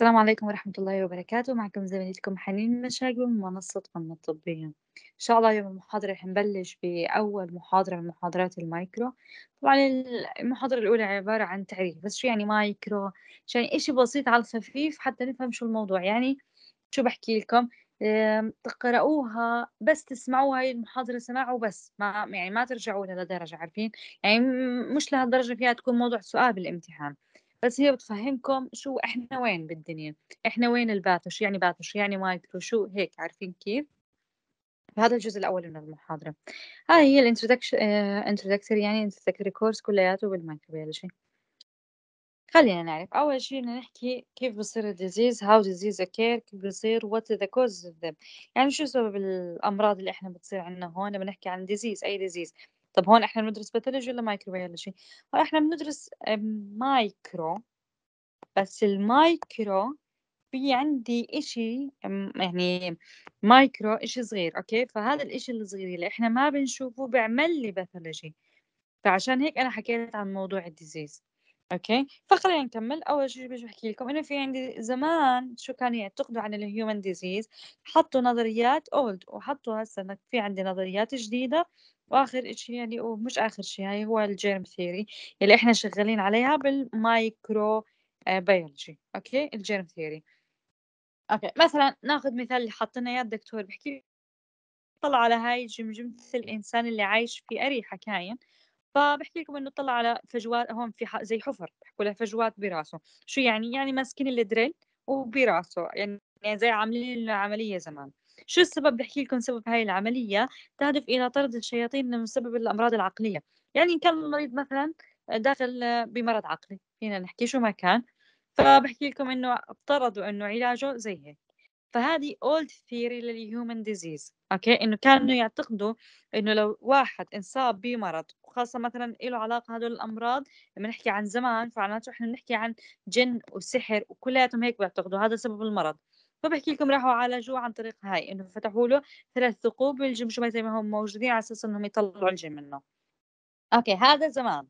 السلام عليكم ورحمة الله وبركاته معكم زميلتكم حنين مشاقي من منصة فن الطبية إن شاء الله يوم المحاضرة رح نبلش بأول محاضرة من محاضرات المايكرو طبعا المحاضرة الأولى عبارة عن تعريف بس شو يعني مايكرو عشان يعني إشي بسيط على الخفيف حتى نفهم شو الموضوع يعني شو بحكي لكم تقرأوها بس تسمعوها هاي المحاضرة سماع وبس ما يعني ما ترجعوا لها لدرجة عارفين يعني مش لهالدرجة فيها تكون موضوع سؤال بالامتحان بس هي بتفهمكم شو احنا وين بالدنيا احنا وين الباث وشو يعني باث وشو يعني مايكرو شو هيك عارفين كيف هذا الجزء الاول من المحاضره هاي هي الانترودكتوري آه، يعني انترودكتوري كورس كلياته بالمايكروبيولوجي خلينا نعرف أول شيء بدنا نحكي كيف بصير الديزيز هاو ديزيز أكير كيف بصير وات ذا كوز يعني شو سبب الأمراض اللي إحنا بتصير عندنا هون بنحكي عن ديزيز أي ديزيز طب هون احنا بندرس باثولوجي ولا مايكروبيولوجي احنا بندرس مايكرو بس المايكرو في عندي إشي يعني مايكرو إشي صغير أوكي فهذا الإشي الصغير اللي إحنا ما بنشوفه بيعمل لي باثولوجي فعشان هيك أنا حكيت عن موضوع الديزيز أوكي فخلينا نكمل أول شيء بدي أحكي لكم إنه في عندي زمان شو كانوا يعتقدوا عن الهيومن ديزيز حطوا نظريات أولد وحطوا هسه في عندي نظريات جديدة واخر شيء يعني ومش اخر شيء هاي هو الجيرم ثيوري اللي احنا شغالين عليها بالمايكرو آه، بيولوجي اوكي الجيرم ثيوري اوكي مثلا ناخذ مثال اللي حطنا اياه الدكتور بحكي طلع على هاي جمجمة الإنسان اللي عايش في أريحة كاين فبحكي لكم إنه طلع على فجوات هون في زي حفر بحكوا له فجوات براسه شو يعني يعني ماسكين الدريل وبراسه يعني زي عاملين له عملية زمان شو السبب بحكي لكم سبب هاي العملية تهدف إلى طرد الشياطين من سبب الأمراض العقلية يعني إن كان المريض مثلا داخل بمرض عقلي فينا نحكي شو ما كان فبحكي لكم إنه افترضوا إنه علاجه زي هيك فهذه اولد ثيري للهيومن ديزيز اوكي انه كانوا يعتقدوا انه لو واحد انصاب بمرض وخاصه مثلا له علاقه هدول الامراض لما نحكي عن زمان فعناته احنا بنحكي عن جن وسحر وكلياتهم هيك بيعتقدوا هذا سبب المرض فبحكي لكم راحوا عالجوه عن طريق هاي انه فتحوا له ثلاث ثقوب الجمجمه زي ما هم موجودين على اساس انهم يطلعوا الجن منه اوكي هذا زمان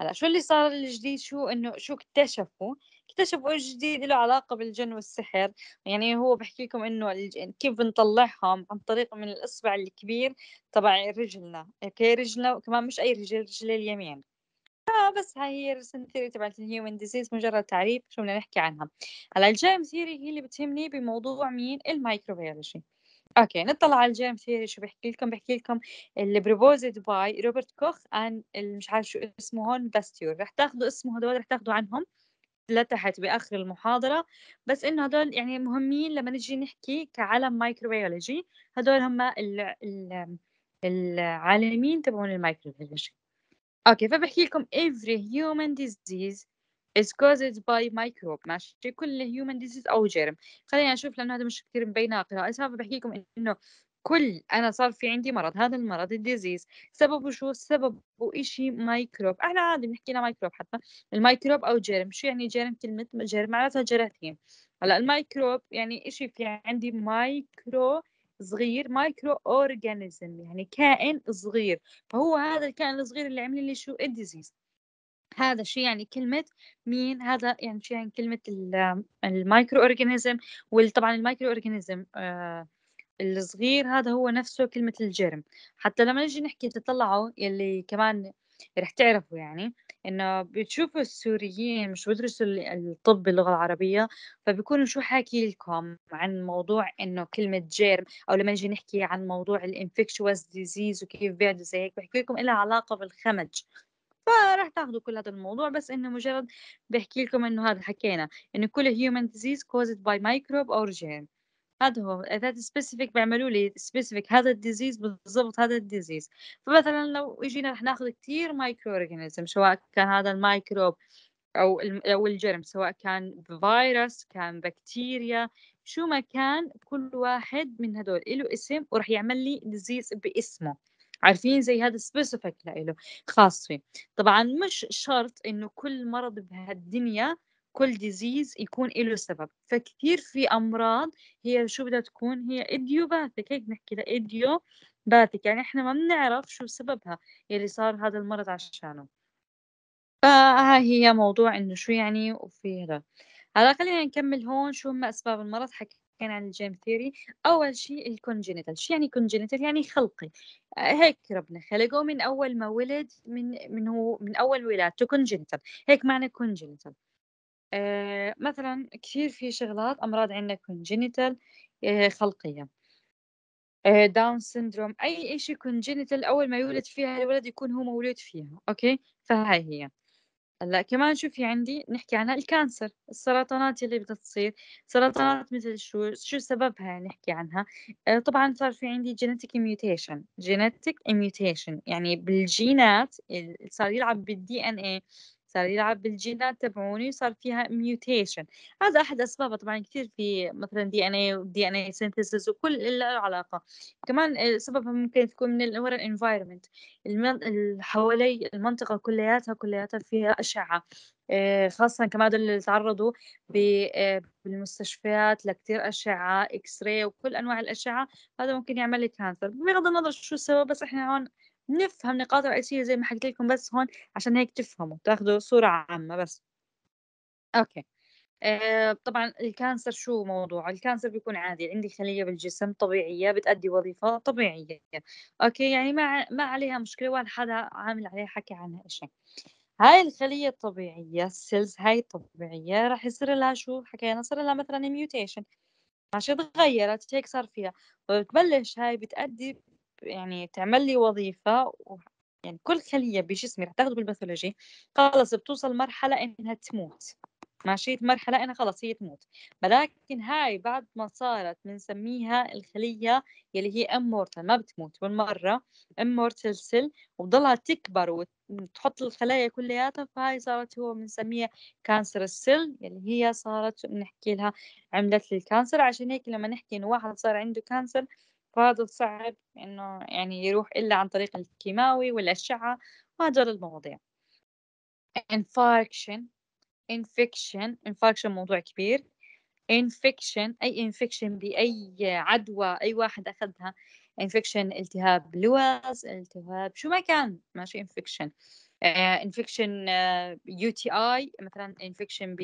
هلا شو اللي صار الجديد شو انه شو اكتشفوا اكتشفوا جديد له علاقة بالجن والسحر يعني هو بحكي لكم انه الجن كيف بنطلعهم عن طريق من الاصبع الكبير تبع رجلنا اوكي رجلنا وكمان مش اي رجل رجل اليمين آه، بس هاي هي الرسم ثيري تبعت الهيومن ديزيز مجرد تعريف شو بدنا نحكي عنها هلا الجيرم ثيري هي اللي بتهمني بموضوع مين الميكروبيولوجي اوكي نطلع على الجيم ثيري شو بحكي لكم بحكي لكم اللي بروبوزد باي روبرت كوخ ان مش عارف شو اسمه هون باستيور رح تاخذوا اسمه هدول رح تاخذوا عنهم لتحت باخر المحاضره بس انه هدول يعني مهمين لما نجي نحكي كعالم مايكروبيولوجي هدول هم العالمين تبعون المايكروبيولوجي أوكي فبحكي لكم every human disease is caused by microbe ماشي كل human disease أو جرم خلينا نشوف لأنه هذا مش كثير مبين قراءتها فبحكي لكم إنه كل أنا صار في عندي مرض هذا المرض الديزيز سببه شو سببه إشي مايكروب إحنا عادي بنحكي لها مايكروب حتى الميكروب أو جرم شو يعني جرم كلمة جرم معناتها جراثيم هلا المايكروب يعني إشي في عندي مايكرو صغير مايكرو اورجانيزم يعني كائن صغير فهو هذا الكائن الصغير اللي عمل لي شو الديزيز هذا شو يعني كلمة مين هذا يعني شيء يعني كلمة المايكرو أورجانيزم وطبعا المايكرو أورجانيزم آه الصغير هذا هو نفسه كلمة الجرم حتى لما نجي نحكي تطلعوا يلي كمان رح تعرفوا يعني إنه بتشوفوا السوريين مش بدرسوا الطب باللغة العربية فبيكونوا شو حاكي لكم عن موضوع إنه كلمة جيرم أو لما نجي نحكي عن موضوع الانفكشوس ديزيز وكيف بعد زي هيك بحكي لكم إلها علاقة بالخمج فراح تاخذوا كل هذا الموضوع بس انه مجرد بحكي لكم انه هذا حكينا انه كل هيومن ديزيز كوزد باي مايكروب اور جيرم هذا هو هذا سبيسيفيك بيعملوا لي سبيسيفيك هذا الديزيز بالضبط هذا الديزيز فمثلا لو اجينا رح ناخذ كثير مايكرو اورجانيزم سواء كان هذا الميكروب او او الجرم سواء كان فيروس كان بكتيريا شو ما كان كل واحد من هدول له اسم وراح يعمل لي ديزيز باسمه عارفين زي هذا سبيسيفيك لإله خاص فيه طبعا مش شرط انه كل مرض بهالدنيا كل ديزيز يكون له سبب فكثير في امراض هي شو بدها تكون هي اديوباثيك هيك بنحكي لها باثيك يعني احنا ما بنعرف شو سببها يلي صار هذا المرض عشانه فها آه، هي موضوع انه شو يعني وفي هذا هلا خلينا نكمل هون شو هم اسباب المرض حكي حكينا عن الجيم ثيري اول شيء الكونجنتال شو يعني كونجنتال يعني خلقي آه، هيك ربنا خلقه من اول ما ولد من من هو من اول ولادته كونجنتال هيك معنى كونجنتال آه، مثلا كثير في شغلات امراض عندنا كونجنتال آه، خلقيه داون آه، سيندروم اي شيء كونجنتال اول ما يولد فيها الولد يكون هو مولود فيها اوكي فهاي هي هلا كمان شوفي عندي نحكي عن الكانسر السرطانات اللي بدها تصير سرطانات مثل شو شو سببها نحكي عنها طبعا صار في عندي جينيتيك ميوتيشن جينيتيك ميوتيشن يعني بالجينات صار يلعب بالدي ان اي صار يلعب بالجينات تبعوني وصار فيها ميوتيشن هذا احد اسبابه طبعا كثير في مثلا دي ان اي ودي ان اي سينثيسيس وكل له علاقه كمان آه، سببها ممكن تكون من ورا الانفايرمنت حوالي المنطقه كلياتها كلياتها فيها اشعه آه، خاصة كمان اللي تعرضوا آه، بالمستشفيات لكتير أشعة إكس راي وكل أنواع الأشعة هذا ممكن يعمل لي كانسر بغض النظر شو السبب بس إحنا هون نفهم نقاط رئيسية زي ما حكيت لكم بس هون عشان هيك تفهموا تاخذوا صورة عامة بس أوكي آه طبعا الكانسر شو موضوع الكانسر بيكون عادي عندي خلية بالجسم طبيعية بتأدي وظيفة طبيعية أوكي يعني ما ما عليها مشكلة ولا حدا عامل عليها حكي عنها إشي هاي الخلية الطبيعية السيلز هاي الطبيعية راح يصير لها شو حكينا صار لها مثلا ميوتيشن عشان تغيرت هيك صار فيها فبتبلش هاي بتأدي يعني تعمل لي وظيفه يعني كل خليه بجسمي رح تاخذه بالباثولوجي خلص بتوصل مرحله انها تموت ماشي مرحله انها خلص هي تموت ولكن هاي بعد ما صارت بنسميها الخليه يلي هي امورتال ما بتموت بالمره امورتال سيل وبضلها تكبر وتحط الخلايا كلياتها فهاي صارت هو بنسميها كانسر السيل يلي هي صارت بنحكي لها عملت لي عشان هيك لما نحكي انه واحد صار عنده كانسر فهذا صعب إنه يعني يروح إلا عن طريق الكيماوي والأشعة وهذول المواضيع انفاركشن انفكشن انفاركشن موضوع كبير انفكشن أي انفكشن بأي عدوى أي واحد أخذها انفكشن التهاب لوز التهاب شو ما كان ماشي انفكشن انفكشن يو تي اي مثلا انفكشن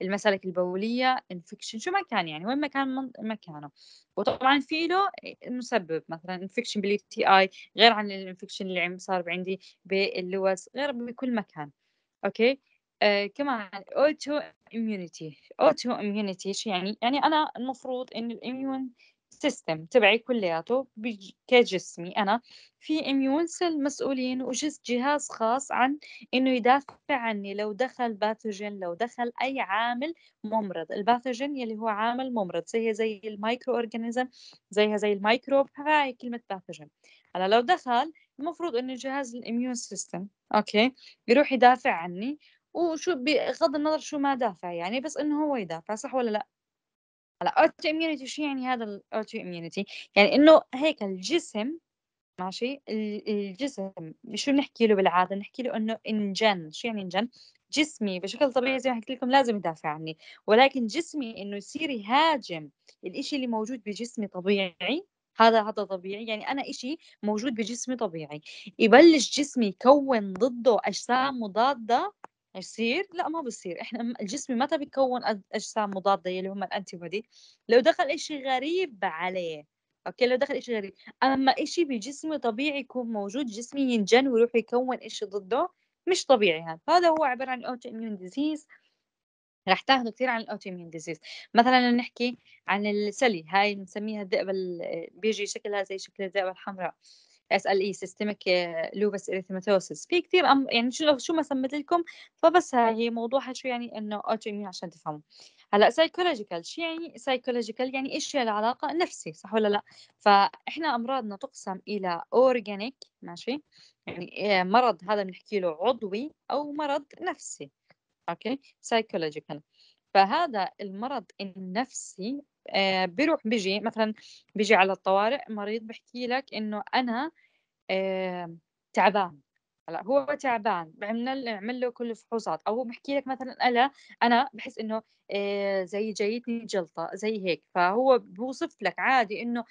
بالمسالك البوليه انفكشن شو ما كان يعني وين ما كان مكانه وطبعا في له آه، مسبب مثلا انفكشن باليو تي اي غير عن الانفكشن اللي صار عندي باللوز غير بكل مكان اوكي آه كمان اوتو اميونيتي اوتو اميونيتي شو يعني يعني انا المفروض ان الاميون السيستم تبعي كلياته كجسمي انا في اميون سيل مسؤولين وجس جهاز خاص عن انه يدافع عني لو دخل باثوجين لو دخل اي عامل ممرض الباثوجين يلي هو عامل ممرض زيها زي المايكرو اورجانيزم زيها زي الميكروب هاي كلمه باثوجين هلا لو دخل المفروض انه جهاز الاميون سيستم اوكي بيروح يدافع عني وشو بغض النظر شو ما دافع يعني بس انه هو يدافع صح ولا لا هلا اوتو اميونيتي شو يعني هذا الاوتو اميونيتي؟ يعني انه هيك الجسم ماشي الجسم شو بنحكي له بالعاده؟ بنحكي له انه انجن، شو يعني انجن؟ جسمي بشكل طبيعي زي ما حكيت لكم لازم يدافع عني، ولكن جسمي انه يصير يهاجم الإشي اللي موجود بجسمي طبيعي هذا هذا طبيعي يعني انا إشي موجود بجسمي طبيعي يبلش جسمي يكون ضده اجسام مضاده يصير لا ما بصير احنا الجسم متى بيكون اجسام مضاده اللي هم الانتي بودي لو دخل إشي غريب عليه اوكي لو دخل إشي غريب اما إشي بجسمه طبيعي يكون موجود جسمي ينجن ويروح يكون إشي ضده مش طبيعي هذا هذا هو عباره عن اوتو اميون ديزيز رح تاخذوا كثير عن الاوتو اميون ديزيز مثلا نحكي عن السلي هاي بنسميها الذئبه بيجي شكلها زي شكل الذئبه الحمراء اس ال اي سيستميك لوبس اريثماتوسس في كثير أم يعني شو شو ما سميت لكم فبس هي موضوعها شو يعني انه اوتو ايميون عشان تفهموا هلا سايكولوجيكال شو يعني سايكولوجيكال يعني ايش هي العلاقه نفسي صح ولا لا فاحنا امراضنا تقسم الى اورجانيك ماشي يعني آه، مرض هذا بنحكي له عضوي او مرض نفسي اوكي سايكولوجيكال فهذا المرض النفسي آه، بيروح بيجي مثلا بيجي على الطوارئ مريض بحكي لك انه انا آه، تعبان هلا هو تعبان عملنا عمل له كل الفحوصات او بحكي لك مثلا انا انا بحس انه آه، زي جايتني جلطه زي هيك فهو بوصف لك عادي انه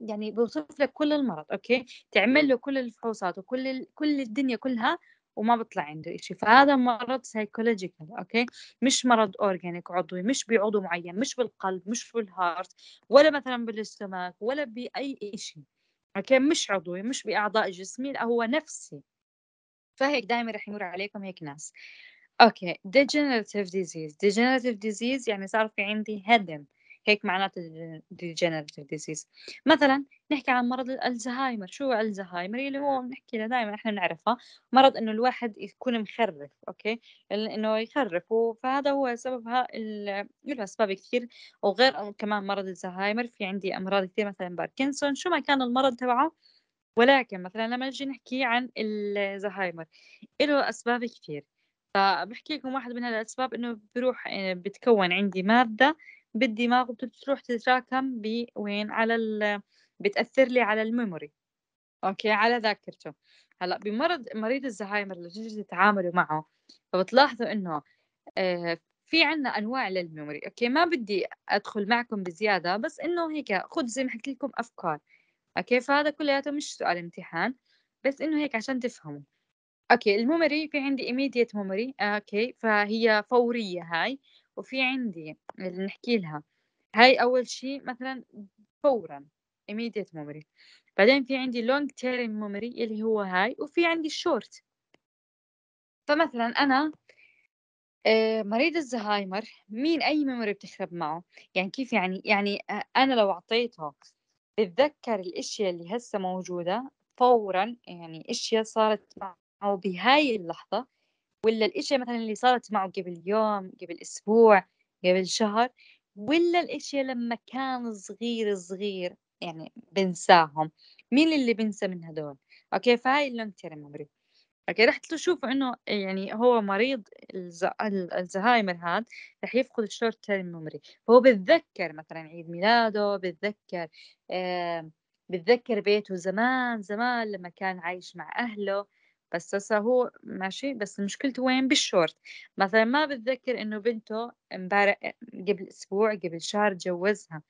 يعني بوصف لك كل المرض اوكي تعمل له كل الفحوصات وكل كل الدنيا كلها وما بطلع عنده إشي فهذا مرض سايكولوجيكال أوكي مش مرض أورجانيك عضوي مش بعضو معين مش بالقلب مش بالهارت ولا مثلا بالاستماك ولا بأي إشي أوكي مش عضوي مش بأعضاء جسمي لا هو نفسي فهيك دائما رح يمر عليكم هيك ناس اوكي ديجنراتيف ديزيز ديجنراتيف ديزيز يعني صار في عندي هدم هيك معناته degenerative disease مثلا نحكي عن مرض الزهايمر شو الزهايمر اللي هو بنحكي له دائما احنا بنعرفها مرض انه الواحد يكون مخرف اوكي انه يخرف فهذا هو سببها له اسباب كثير وغير كمان مرض الزهايمر في عندي امراض كثير مثلا باركنسون شو ما كان المرض تبعه ولكن مثلا لما نجي نحكي عن الزهايمر له اسباب كثير فبحكي لكم واحد من هالاسباب انه بروح آه، بتكون عندي ماده بالدماغ وبتروح تتراكم بوين على ال... بتاثر لي على الميموري اوكي على ذاكرته هلا بمرض مريض الزهايمر لو تجي تتعاملوا معه فبتلاحظوا انه آه، في عنا انواع للميموري اوكي ما بدي ادخل معكم بزياده بس انه هيك خذ زي ما حكيت لكم افكار اوكي فهذا كلياته مش سؤال امتحان بس انه هيك عشان تفهموا اوكي الميموري في عندي immediate memory آه، اوكي فهي فوريه هاي وفي عندي اللي نحكي لها هاي أول شيء مثلا فورا immediate memory بعدين في عندي long term memory اللي هو هاي وفي عندي short فمثلا أنا آه، مريض الزهايمر مين أي ميموري بتخرب معه يعني كيف يعني يعني آه، أنا لو أعطيته بتذكر الأشياء اللي هسه موجودة فورا يعني أشياء صارت معه بهاي اللحظة ولا الاشياء مثلا اللي صارت معه قبل يوم قبل اسبوع قبل شهر ولا الاشياء لما كان صغير صغير يعني بنساهم مين اللي بنسى من هدول اوكي فهاي اللونج تيرم ميموري اوكي رح تشوف انه يعني هو مريض الزهايمر هذا رح يفقد الشورت تيرم ميموري فهو بتذكر مثلا عيد ميلاده بتذكر آه بتذكر بيته زمان زمان لما كان عايش مع اهله بس هسه هو ماشي بس مشكلته وين بالشورت مثلا ما بتذكر انه بنته امبارح قبل اسبوع قبل شهر جوزها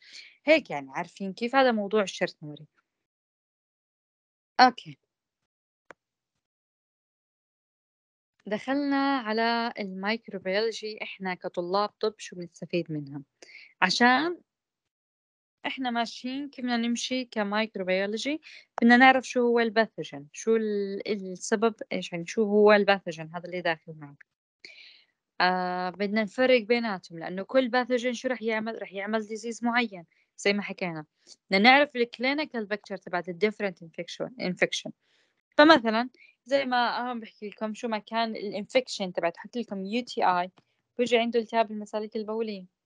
هيك يعني عارفين كيف هذا موضوع الشرط نوري اوكي دخلنا على المايكروبيولوجي احنا كطلاب طب شو بنستفيد منها عشان احنا ماشيين كيف بدنا نمشي كمايكروبيولوجي بدنا نعرف شو هو الباثوجين شو السبب ايش يعني شو هو الباثوجين هذا اللي داخل معك آه بدنا نفرق بيناتهم لانه كل باثوجين شو رح يعمل رح يعمل ديزيز معين زي ما حكينا بدنا نعرف الكلينيكال فيكتور تبعت الديفرنت انفكشن انفكشن فمثلا زي ما اهم بحكي لكم شو ما كان الانفكشن تبعت حط لكم يو تي اي بيجي عنده التهاب المسالك البوليه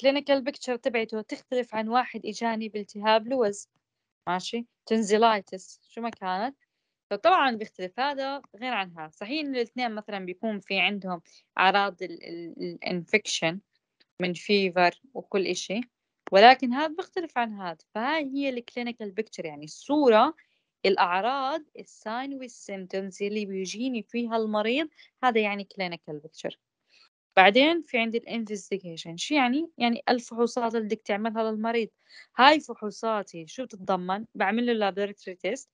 كلينيكال آه، بيكتشر تبعته تختلف عن واحد اجاني بالتهاب لوز ماشي تنزيلايتس شو ما كانت فطبعا بيختلف هذا غير عن هذا صحيح انه الاثنين مثلا بيكون في عندهم اعراض الانفكشن من فيفر وكل إشي ولكن هذا بيختلف عن هذا فهاي هي الكلينيكال بيكتشر يعني الصورة الأعراض الساين والسيمتومز اللي بيجيني فيها المريض هذا يعني كلينيكال بيكتشر بعدين في عندي الانفستيجيشن شو يعني يعني الفحوصات اللي بدك تعملها للمريض هاي فحوصاتي شو بتتضمن بعمل له لابوراتوري تيست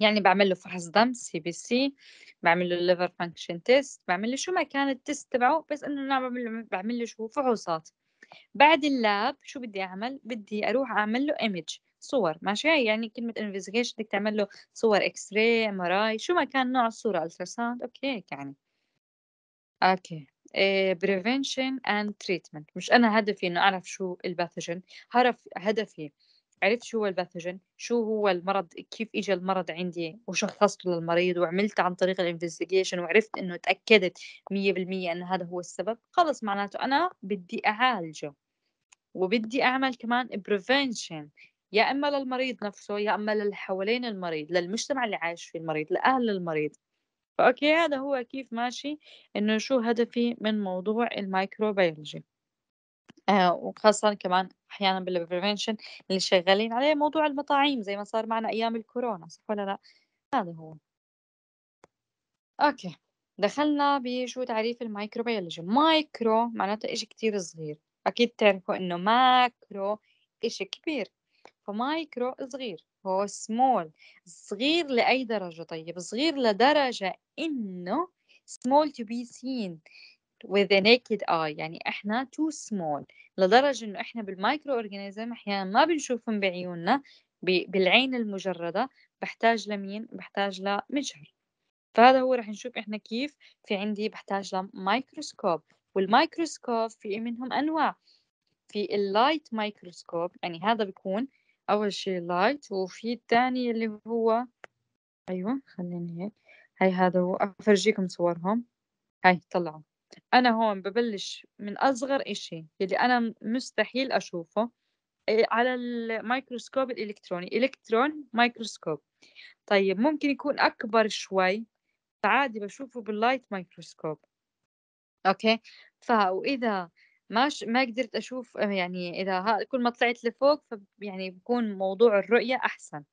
يعني بعمل له فحص دم سي بي سي بعمل له ليفر فانكشن تيست بعمل له شو ما كان التيست تبعه بس انه انا بعمل بعمل له شو فحوصات بعد اللاب شو بدي اعمل بدي اروح اعمل له ايمج صور ماشي يعني كلمة انفستيجيشن بدك تعمل له صور اكس راي ام ار اي شو ما كان نوع الصورة التراساوند اوكي يعني اوكي بريفنشن اند تريتمنت مش انا هدفي انه اعرف شو الباثوجين هعرف هدفي عرفت شو هو الباثوجين شو هو المرض كيف اجى المرض عندي وشخصته للمريض وعملت عن طريق الانفستيجيشن وعرفت انه تاكدت 100% ان هذا هو السبب خلص معناته انا بدي اعالجه وبدي اعمل كمان بريفنشن يا اما للمريض نفسه يا اما للي حوالين المريض للمجتمع اللي عايش فيه المريض لاهل المريض فأوكي هذا هو كيف ماشي إنه شو هدفي من موضوع الميكروبيولوجي آه وخاصة كمان أحيانا بالبريفنشن اللي شغالين عليه موضوع المطاعيم زي ما صار معنا أيام الكورونا صح ولا لا؟ هذا هو أوكي دخلنا بشو تعريف الميكروبيولوجي مايكرو معناته إشي كتير صغير أكيد تعرفوا إنه ماكرو إشي كبير فمايكرو صغير هو سمول صغير لأي درجة طيب صغير لدرجة إنه small to be seen with the naked eye يعني إحنا too small لدرجة إنه إحنا بالمايكرو أورجانيزم أحيانا ما بنشوفهم بعيوننا بالعين المجردة بحتاج لمين؟ بحتاج لمجهر فهذا هو رح نشوف إحنا كيف في عندي بحتاج لميكروسكوب والمايكروسكوب في منهم أنواع في اللايت مايكروسكوب يعني هذا بيكون أول شي لايت وفي التاني اللي هو أيوة خليني هيك هاي هذا هو أفرجيكم صورهم هاي طلعوا أنا هون ببلش من أصغر إشي اللي أنا مستحيل أشوفه إيه، على الميكروسكوب الإلكتروني إلكترون مايكروسكوب طيب ممكن يكون أكبر شوي عادي بشوفه باللايت مايكروسكوب أوكي فإذا ما ش... ما قدرت اشوف آه، يعني اذا ها... كل ما طلعت لفوق ف... يعني بكون موضوع الرؤيه احسن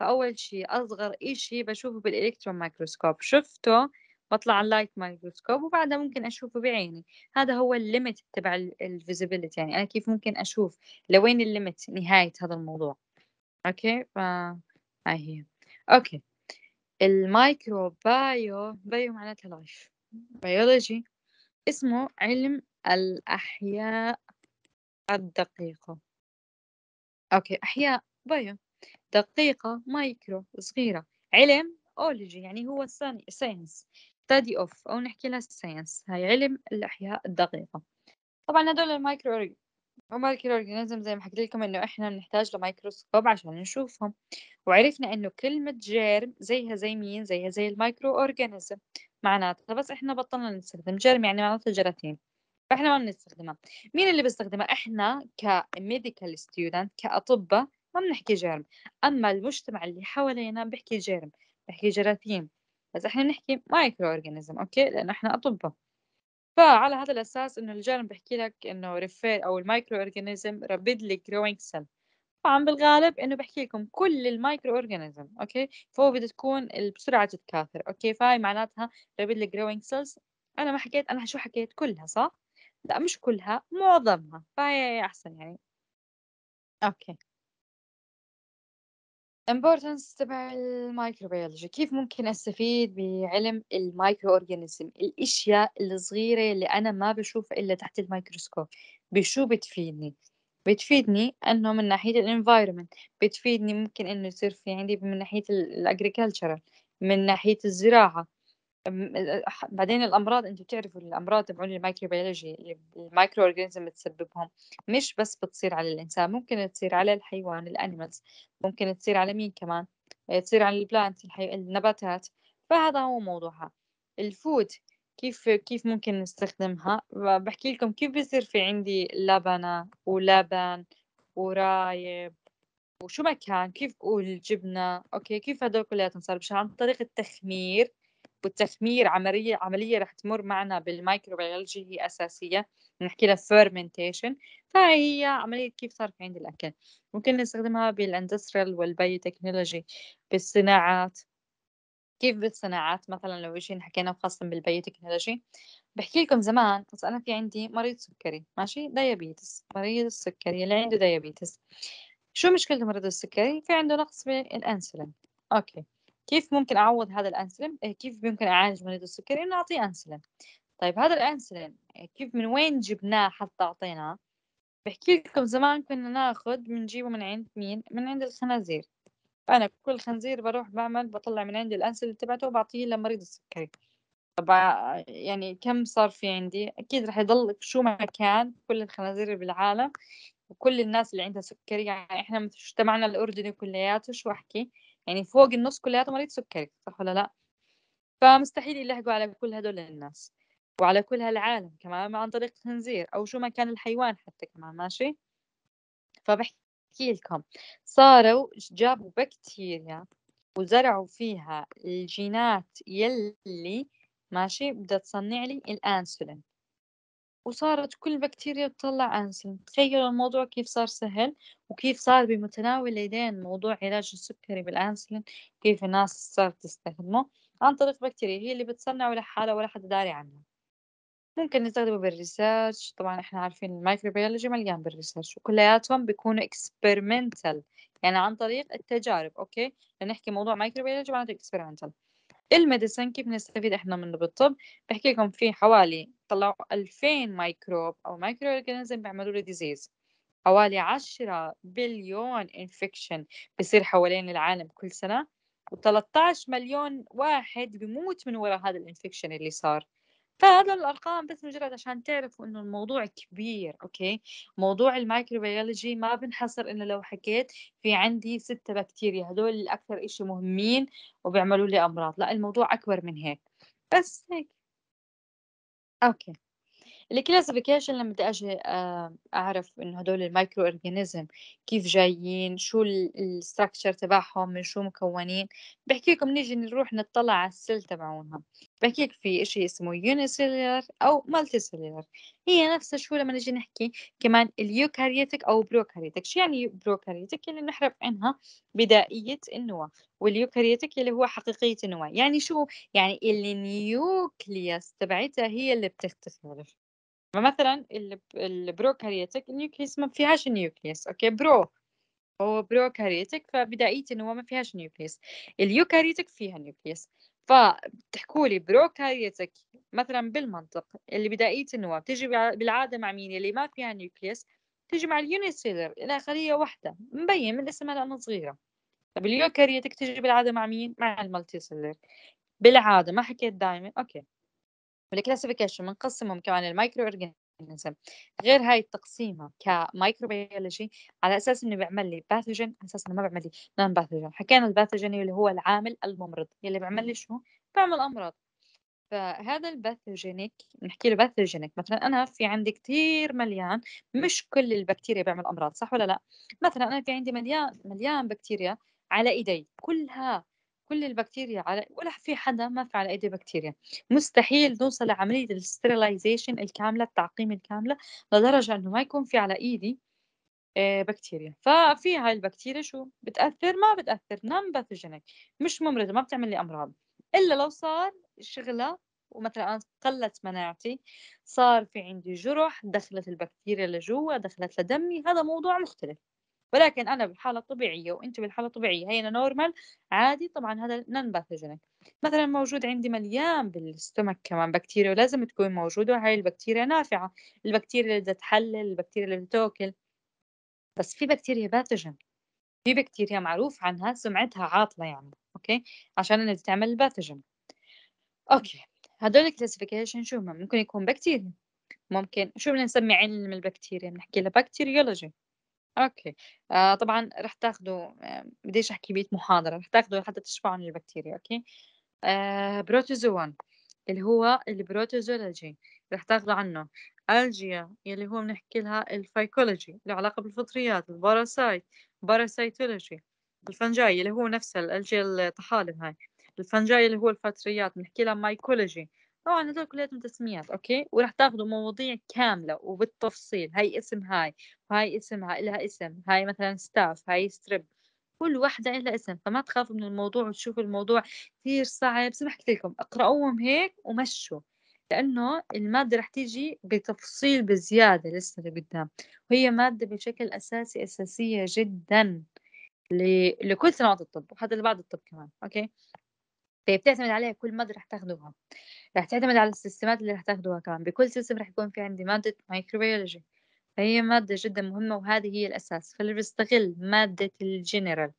فاول شيء اصغر شيء بشوفه بالالكترون مايكروسكوب شفته بطلع على اللايت مايكروسكوب وبعدها ممكن اشوفه بعيني هذا هو الليمت تبع الفيزيبيليتي يعني انا كيف ممكن اشوف لوين الليمت نهايه هذا الموضوع اوكي ف هاي هي اوكي المايكرو بايو بايو معناتها لايف بيولوجي اسمه علم الأحياء الدقيقة أوكي أحياء بايو دقيقة مايكرو صغيرة علم أولوجي يعني هو ساينس ستادي أوف أو نحكي لها ساينس هاي علم الأحياء الدقيقة طبعا هدول المايكرو ومايكرو اورجانيزم زي ما حكيت لكم انه احنا بنحتاج لميكروسكوب عشان نشوفهم وعرفنا انه كلمة جيرم زيها زي مين زيها زي المايكرو اورجانيزم معناتها بس احنا بطلنا نستخدم جيرم يعني معناتها جراثيم فاحنا ما بنستخدمها مين اللي بيستخدمها احنا كميديكال ستودنت كاطباء ما بنحكي جرم اما المجتمع اللي حوالينا بيحكي جرم بيحكي جراثيم بس احنا بنحكي مايكرو اورجانيزم اوكي لانه احنا اطباء فعلى هذا الاساس انه الجرم بحكي لك انه ريفير او المايكرو اورجانيزم رابيدلي جروينج سيل طبعا بالغالب انه بحكي لكم كل المايكرو اورجانيزم اوكي فهو بدها تكون بسرعه تتكاثر اوكي فهي معناتها رابيدلي جروينج سيلز انا ما حكيت انا شو حكيت كلها صح لا مش كلها معظمها فهي أحسن يعني أوكي importance تبع الميكروبيولوجي كيف ممكن استفيد بعلم الميكرو اورجانيزم الاشياء الصغيره اللي انا ما بشوفها الا تحت الميكروسكوب بشو بتفيدني بتفيدني انه من ناحيه الانفايرمنت بتفيدني ممكن انه يصير في عندي من ناحيه الاجريكلتشر من ناحيه الزراعه بعدين الامراض انتم بتعرفوا الامراض تبعون الميكروبيولوجي المايكرو اورجانيزم بتسببهم مش بس بتصير على الانسان ممكن تصير على الحيوان الانيمالز ممكن تصير على مين كمان آه، تصير على البلانت الحي... النباتات فهذا هو موضوعها الفود كيف كيف ممكن نستخدمها بحكي لكم كيف بيصير في عندي لبنة ولبن ورايب وشو ما كان كيف قول الجبنه أوكي كيف هدول كلياتهم صار عن طريق التخمير والتثمير عملية عملية رح تمر معنا بالمايكروبيولوجي هي أساسية نحكي لها فيرمنتيشن فهي عملية كيف صار في عند الأكل ممكن نستخدمها بالاندستريال والبيوتكنولوجي بالصناعات كيف بالصناعات مثلا لو شيء حكينا خاصة بالبيوتكنولوجي بحكي لكم زمان بس أنا في عندي مريض سكري ماشي ديابيتس مريض السكري اللي عنده ديابيتس شو مشكلة مريض السكري في عنده نقص بالأنسولين أوكي كيف ممكن أعوض هذا الأنسولين إيه، كيف ممكن أعالج مريض السكري إنه أعطيه أنسولين طيب هذا الأنسولين إيه، كيف من وين جبناه حتى أعطيناه بحكي لكم زمان كنا ناخد بنجيبه من عند مين من عند الخنازير أنا كل خنزير بروح بعمل بطلع من عندي الأنسولين تبعته وبعطيه لمريض السكري طبعا آه، يعني كم صار في عندي أكيد رح يضل شو ما كان كل الخنازير بالعالم وكل الناس اللي عندها سكري يعني إحنا مجتمعنا الأردني كلياته شو أحكي يعني فوق النص كلياتهم مريض سكري صح ولا لا فمستحيل يلحقوا على كل هدول الناس وعلى كل هالعالم كمان عن طريق الخنزير أو شو ما كان الحيوان حتى كمان ماشي فبحكي لكم صاروا جابوا بكتيريا وزرعوا فيها الجينات يلي ماشي بدها تصنع لي الأنسولين وصارت كل بكتيريا تطلع أنسولين تخيلوا الموضوع كيف صار سهل وكيف صار بمتناول اليدين موضوع علاج السكري بالأنسولين كيف الناس صارت تستخدمه عن طريق بكتيريا هي اللي بتصنع ولا حالة ولا حد داري عنها ممكن نستخدمه بالريسيرش طبعا احنا عارفين المايكروبيولوجي مليان بالريسيرش وكلياتهم بيكونوا اكسبيرمنتال يعني عن طريق التجارب اوكي لنحكي موضوع مايكروبيولوجي معناته اكسبيرمنتال الميديسن كيف نستفيد احنا منه بالطب بحكي لكم في حوالي طلعوا 2000 ميكروب او مايكرو اورجانيزم بيعملوا له ديزيز حوالي 10 بليون انفكشن بصير حوالين العالم كل سنه و13 مليون واحد بموت من وراء هذا الانفكشن اللي صار فهذا الارقام بس مجرد عشان تعرفوا انه الموضوع كبير اوكي موضوع المايكروبيولوجي ما بنحصر انه لو حكيت في عندي ستة بكتيريا هدول الاكثر إشي مهمين وبيعملوا لي امراض لا الموضوع اكبر من هيك بس هيك اوكي الكلاسيفيكيشن لما بدي اجي آه، اعرف انه هدول المايكرو اورجانيزم كيف جايين شو الستراكشر تبعهم من شو مكونين بحكي لكم نيجي نروح نطلع على السيل تبعونها بحكي لك في شيء اسمه يونيسيلولار او مالتي سيلولار هي نفسها شو لما نجي نحكي كمان اليوكاريتك او بروكاريتك شو يعني بروكاريتك اللي يعني بنحرف عنها بدائيه النواه واليوكاريتك اللي هو حقيقيه النواه يعني شو يعني اللي النيوكليوس تبعتها هي اللي بتختفي فمثلا البرو النيوكليس ما فيهاش نيوكليس اوكي برو هو برو فبدائية هو ما فيهاش نيوكليس اليوكاريوتيك فيها نيوكليس فبتحكوا لي برو مثلا بالمنطق اللي بدائية النواة بتجي بالعادة مع مين اللي ما فيها نيوكليس تجي مع اليونيسيلر خليه واحدة مبين من اسمها لأنها صغيرة طب اليوكاريوتيك تجي بالعادة مع مين؟ مع المالتي سيلر بالعادة ما حكيت دائما أوكي فالكلاسيفيكيشن بنقسمهم كمان المايكرو اورجانيزم غير هاي التقسيمه كمايكروبيولوجي على اساس انه بيعمل لي باثوجين على اساس انه ما بيعمل لي نون باثوجين حكينا الباثوجين اللي هو العامل الممرض اللي بيعمل لي شو بيعمل امراض فهذا الباثوجينيك بنحكي له باثوجينيك مثلا انا في عندي كثير مليان مش كل البكتيريا بيعمل امراض صح ولا لا مثلا انا في عندي مليان مليان بكتيريا على ايدي كلها كل البكتيريا على ولا في حدا ما في على ايدي بكتيريا مستحيل نوصل لعمليه الستريلايزيشن الكامله التعقيم الكامله لدرجه انه ما يكون في على ايدي آه، بكتيريا ففي هاي البكتيريا شو بتاثر ما بتاثر باثوجينيك مش ممرضه ما بتعمل لي امراض الا لو صار شغله ومثلا قلت مناعتي صار في عندي جرح دخلت البكتيريا لجوا دخلت لدمي هذا موضوع مختلف ولكن أنا بالحالة الطبيعية وأنت بالحالة الطبيعية هي نورمال عادي طبعا هذا نن باثوجينك مثلا موجود عندي مليان بالستمك كمان بكتيريا ولازم تكون موجودة وهي البكتيريا نافعة البكتيريا اللي بدها تحلل البكتيريا اللي بتاكل بس في بكتيريا باثوجين في بكتيريا معروف عنها سمعتها عاطلة يعني أوكي عشان إنها تعمل الباثوجين أوكي هدول الكلاسيفيكيشن شو هم ممكن يكون بكتيريا ممكن شو بنسمي علم البكتيريا بنحكي لها بكتيريولوجي اوكي آه طبعا رح تاخذوا آه، بديش احكي بيت محاضره رح تاخذوا لحتى تشبعوا من البكتيريا اوكي آه بروتوزوان اللي هو البروتوزولوجي رح تاخذوا عنه الجيا اللي هو بنحكي لها الفايكولوجي له علاقه بالفطريات الباراسايت باراسايتولوجي الفنجاي اللي هو نفس الالجيا الطحالب هاي الفنجاي اللي هو الفطريات بنحكي لها مايكولوجي طبعا هذول كلياتهم تسميات اوكي ورح تاخذوا مواضيع كامله وبالتفصيل هاي اسم هاي وهاي اسمها لها اسم هاي مثلا ستاف هاي ستريب كل واحدة لها اسم فما تخافوا من الموضوع وتشوفوا الموضوع كثير صعب زي ما لكم اقرأوهم هيك ومشوا لأنه المادة رح تيجي بتفصيل بزيادة لسه لقدام وهي مادة بشكل أساسي أساسية جدا لكل سنوات الطب وحتى اللي بعد الطب كمان أوكي فهي بتعتمد عليها كل مادة رح تاخدوها رح تعتمد على السيستمات اللي رح تاخدوها كمان بكل سيستم رح يكون في عندي مادة مايكروبيولوجي فهي مادة جدا مهمة وهذه هي الأساس فاللي بيستغل مادة الجنرال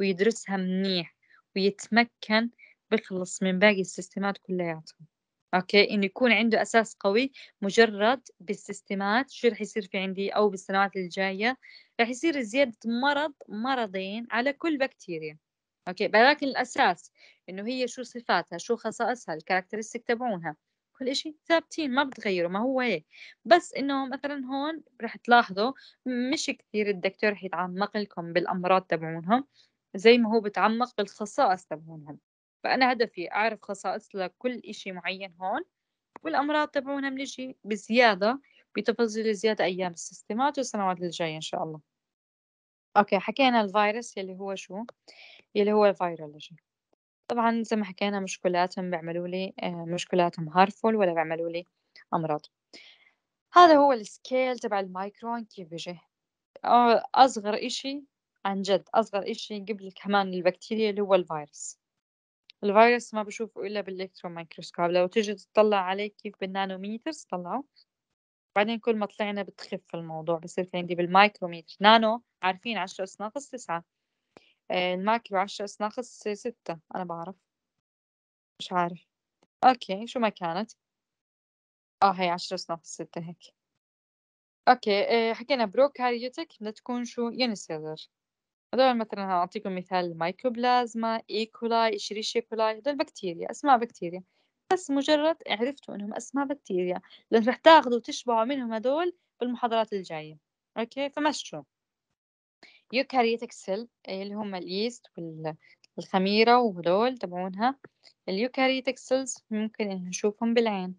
ويدرسها منيح ويتمكن بيخلص من باقي السيستمات كلياتهم اوكي انه يكون عنده اساس قوي مجرد بالسيستمات شو رح يصير في عندي او بالسنوات الجايه رح يصير زياده مرض مرضين على كل بكتيريا اوكي ولكن الاساس انه هي شو صفاتها شو خصائصها الكاركترستيك تبعونها كل إشي ثابتين ما بتغيروا ما هو هيك إيه. بس انه مثلا هون رح تلاحظوا مش كثير الدكتور رح يتعمق لكم بالامراض تبعونهم زي ما هو بتعمق بالخصائص تبعونهم فانا هدفي اعرف خصائص لكل إشي معين هون والامراض تبعونها بنجي بزياده بتفاصيل زياده ايام السيستمات والسنوات الجايه ان شاء الله اوكي حكينا الفيروس يلي هو شو يلي هو الفيرولوجي طبعا زي ما حكينا مش كلياتهم بيعملوا لي آه، مش كلياتهم هارفول ولا بيعملوا لي امراض هذا هو السكيل تبع المايكرون كيف بيجي آه، اصغر اشي عن جد اصغر اشي قبل كمان البكتيريا اللي هو الفيروس الفيروس ما بشوفه الا بالالكترون مايكروسكوب لو تيجي تطلع عليه كيف بالنانوميترز طلعوا بعدين كل ما طلعنا بتخف الموضوع بصير في عندي بالمايكروميتر نانو عارفين عشرة أس ناقص تسعة الماكيو بس ناقص ستة أنا بعرف مش عارف أوكي شو ما كانت آه هي عشرة ناقص ستة هيك أوكي آه، حكينا بروكاريوتك بدها تكون شو يونيسيلر هدول مثلا أعطيكم مثال مايكوبلازما إيكولاي إشريشيا كولاي هدول بكتيريا أسماء بكتيريا بس مجرد عرفتوا إنهم أسماء بكتيريا لأن رح تاخذوا وتشبعوا منهم هدول بالمحاضرات الجاية أوكي فمشوا يوكاريوتيك إيه سيل اللي هم اليست والخميرة وهدول تبعونها اليوكاريوتيك سيلز ممكن إن نشوفهم بالعين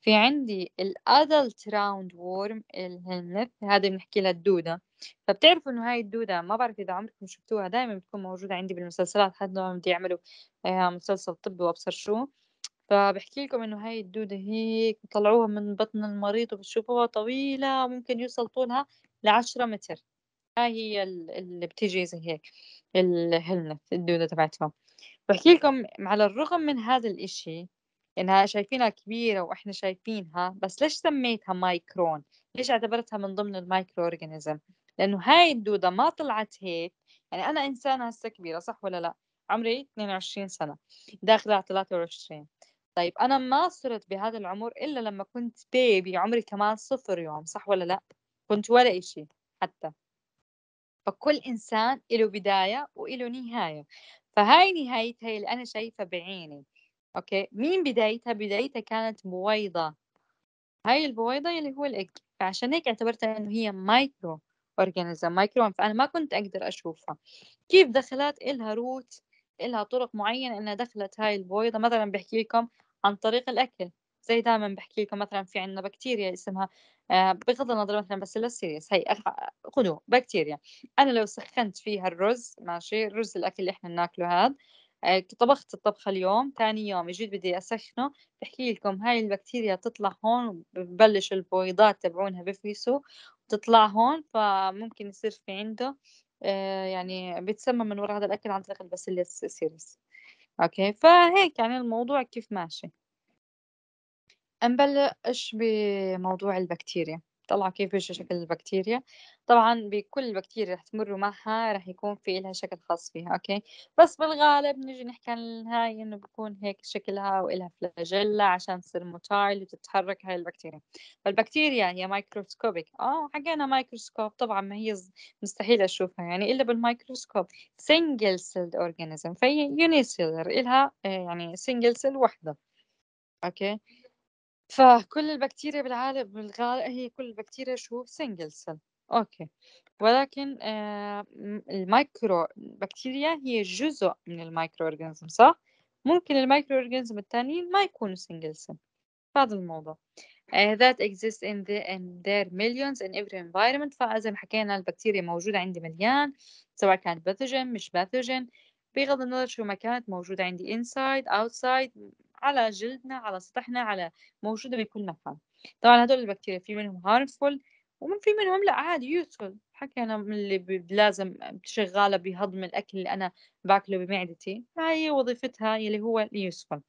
في عندي الادلت راوند وورم الهنف هذا بنحكي لها الدوده فبتعرفوا انه هاي الدوده ما بعرف اذا عمركم شفتوها دائما بتكون موجوده عندي بالمسلسلات حتى لما بدي يعملوا مسلسل طبي وابصر شو فبحكي لكم انه هاي الدوده هيك بطلعوها من بطن المريض وبتشوفوها طويله ممكن يوصل طولها لعشرة متر آه، هي اللي بتيجي زي هيك الهنة الدودة تبعتهم بحكي لكم على الرغم من هذا الإشي إنها شايفينها كبيرة وإحنا شايفينها بس ليش سميتها مايكرون؟ ليش اعتبرتها من ضمن المايكرو أورجانيزم؟ لأنه هاي الدودة ما طلعت هيك يعني أنا إنسانة هسه كبيرة صح ولا لا؟ عمري 22 سنة داخلة على 23 طيب أنا ما صرت بهذا العمر إلا لما كنت بيبي عمري كمان صفر يوم صح ولا لا؟ كنت ولا إشي حتى فكل إنسان له بداية وله نهاية فهاي نهايتها اللي أنا شايفها بعيني أوكي مين بدايتها؟ بدايتها كانت بويضة هاي البويضة اللي هو الإج فعشان هيك اعتبرتها إنه هي مايكرو أورجانيزم مايكرو فأنا ما كنت أقدر أشوفها كيف دخلت إلها روت إلها طرق معينة إنها دخلت هاي البويضة مثلا بحكي لكم عن طريق الأكل زي دائما بحكي لكم مثلا في عندنا بكتيريا اسمها آه، بغض النظر مثلا بس للسيريس هي خذوا بكتيريا انا لو سخنت فيها الرز ماشي الرز الاكل اللي احنا بناكله هذا آه، طبخت الطبخة اليوم ثاني يوم جيت بدي أسخنه بحكي لكم هاي البكتيريا تطلع هون ببلش البويضات تبعونها بفيسو وتطلع هون فممكن يصير في عنده آه، يعني بتسمى من وراء هذا الأكل عن طريق الباسيلس سيريس أوكي فهيك يعني الموضوع كيف ماشي نبلش بموضوع البكتيريا طلع كيف بيجي شكل البكتيريا طبعا بكل بكتيريا رح تمروا معها رح يكون في لها شكل خاص فيها اوكي بس بالغالب نجي نحكي عن هاي انه بكون هيك شكلها والها فلاجيلا عشان تصير موتايل وتتحرك هاي البكتيريا فالبكتيريا هي مايكروسكوبيك اه حكينا مايكروسكوب طبعا ما هي مستحيل اشوفها يعني الا بالمايكروسكوب سنجل سيلد اورجانيزم فهي يوني سيلر الها آه، يعني سنجل سيل وحده اوكي فكل البكتيريا بالعالم الغالقة هي كل البكتيريا شو سنجل سيل اوكي ولكن آه المايكرو بكتيريا هي جزء من المايكرو اورجانيزم صح ممكن المايكرو اورجانيزم التانيين ما يكونوا سنجل سيل هذا الموضوع uh, that exist in, the, in their millions in every environment فزي ما حكينا البكتيريا موجودة عندي مليان سواء كانت باثوجين مش باثوجين بغض النظر شو ما كانت موجودة عندي inside outside على جلدنا على سطحنا على موجوده بكل مكان طبعا هدول البكتيريا في منهم هارمفول ومن في منهم لا عادي يوسفل حكينا من اللي لازم شغاله بهضم الاكل اللي انا باكله بمعدتي هاي وظيفتها اللي هو اليوسفل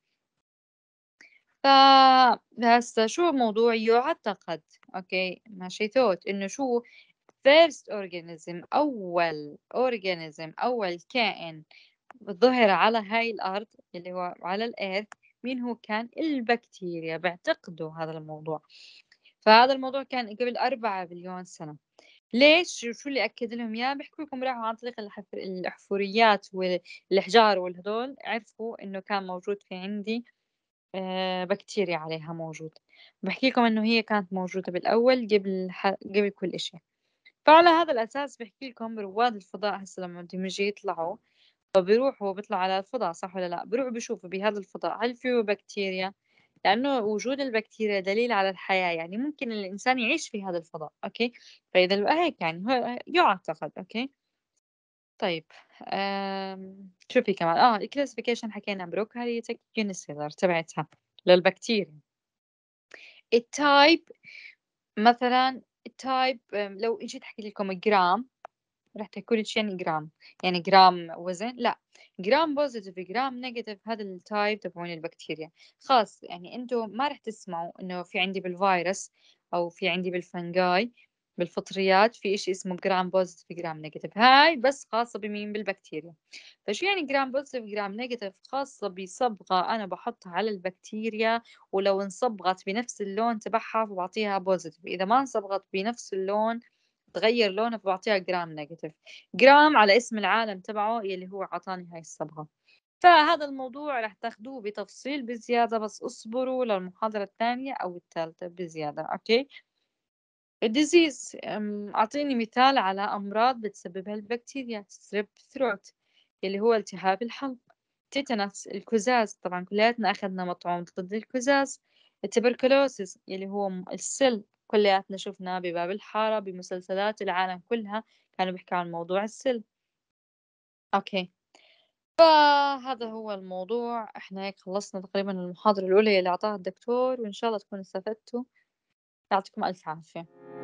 فهسه شو الموضوع يعتقد اوكي ماشي ثوت انه شو first organism أول organism أول كائن ظهر على هاي الأرض اللي هو على الأرض مين هو كان البكتيريا بيعتقدوا هذا الموضوع فهذا الموضوع كان قبل أربعة بليون سنة ليش شو اللي أكد لهم إياه بحكوا لكم راحوا عن طريق الأحفوريات والأحجار والهدول عرفوا إنه كان موجود في عندي آه، بكتيريا عليها موجود بحكي لكم إنه هي كانت موجودة بالأول قبل ح... قبل كل إشي فعلى هذا الأساس بحكي لكم رواد الفضاء هسه لما بدهم يجي يطلعوا فبيروح هو بيطلع على الفضاء صح ولا لا بيروحوا بيشوفوا بهذا الفضاء هل فيه بكتيريا لأنه وجود البكتيريا دليل على الحياة يعني ممكن الإنسان يعيش في هذا الفضاء أوكي فإذا هيك يعني يعتقد أوكي طيب شوفي شو في كمان اه الكلاسيفيكيشن حكينا بروكاريوتك يونيسيلر تبعتها للبكتيريا التايب مثلا التايب لو اجيت حكيت لكم جرام رح تحكوا لي يعني جرام يعني جرام وزن لا جرام بوزيتيف جرام نيجاتيف هذا التايب تبعون البكتيريا خاص يعني انتم ما رح تسمعوا انه في عندي بالفيروس او في عندي بالفنجاي بالفطريات في إشي اسمه جرام بوزيتيف جرام نيجاتيف هاي بس خاصة بمين بالبكتيريا فشو يعني جرام بوزيتيف جرام نيجاتيف خاصة بصبغة أنا بحطها على البكتيريا ولو انصبغت بنفس اللون تبعها فبعطيها بوزيتيف إذا ما انصبغت بنفس اللون تغير لونه فبعطيها جرام نيجاتيف جرام على اسم العالم تبعه يلي هو عطاني هاي الصبغه فهذا الموضوع رح تاخذوه بتفصيل بزيادة بس اصبروا للمحاضرة الثانية أو الثالثة بزيادة أوكي الديزيز أعطيني مثال على أمراض بتسببها البكتيريا ستريب ثروت اللي هو التهاب الحلق تيتانس الكزاز طبعا كلياتنا أخذنا مطعوم ضد الكزاز التبركلوسيس اللي هو السل كلياتنا شفنا بباب الحارة بمسلسلات العالم كلها كانوا بيحكوا عن موضوع السل أوكي فهذا هو الموضوع احنا هيك خلصنا تقريبا المحاضرة الأولى اللي أعطاها الدكتور وإن شاء الله تكونوا استفدتوا يعطيكم ألف عافية